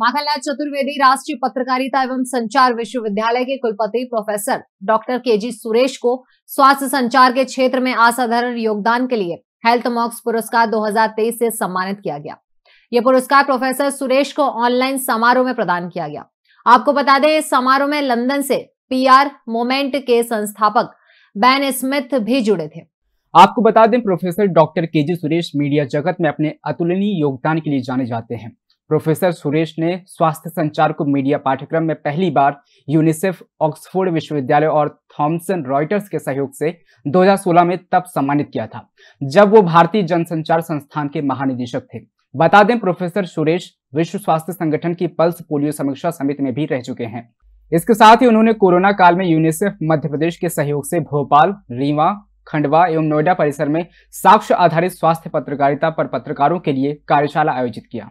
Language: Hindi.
माखनलाल चतुर्वेदी राष्ट्रीय पत्रकारिता एवं संचार विश्वविद्यालय के कुलपति प्रोफेसर डॉक्टर के जी सुरेश को स्वास्थ्य संचार के क्षेत्र में असाधारण योगदान के लिए हेल्थ मॉक्स पुरस्कार 2023 से सम्मानित किया गया ये पुरस्कार प्रोफेसर सुरेश को ऑनलाइन समारोह में प्रदान किया गया आपको बता दें इस समारोह में लंदन से पीआर मोमेंट के संस्थापक बैन स्मिथ भी जुड़े थे आपको बता दें professor doctor G Suresh media जगत में अपने अतुलनीय योगदान के लिए जाने जाते हैं प्रोफेसर सुरेश ने स्वास्थ्य संचार को मीडिया पाठ्यक्रम में पहली बार यूनिसेफ ऑक्सफोर्ड विश्वविद्यालय और थॉमसन रॉयटर्स के सहयोग से 2016 में तब सम्मानित किया था जब वो भारतीय जनसंचार संस्थान के महानिदेशक थे बता दें प्रोफेसर सुरेश विश्व स्वास्थ्य संगठन की पल्स पोलियो समीक्षा समिति में भी रह चुके हैं इसके साथ ही उन्होंने कोरोना काल में यूनिसेफ मध्य प्रदेश के सहयोग से भोपाल रीवा खंडवा एवं नोएडा परिसर में साक्ष्य आधारित स्वास्थ्य पत्रकारिता पर पत्रकारों के लिए कार्यशाला आयोजित किया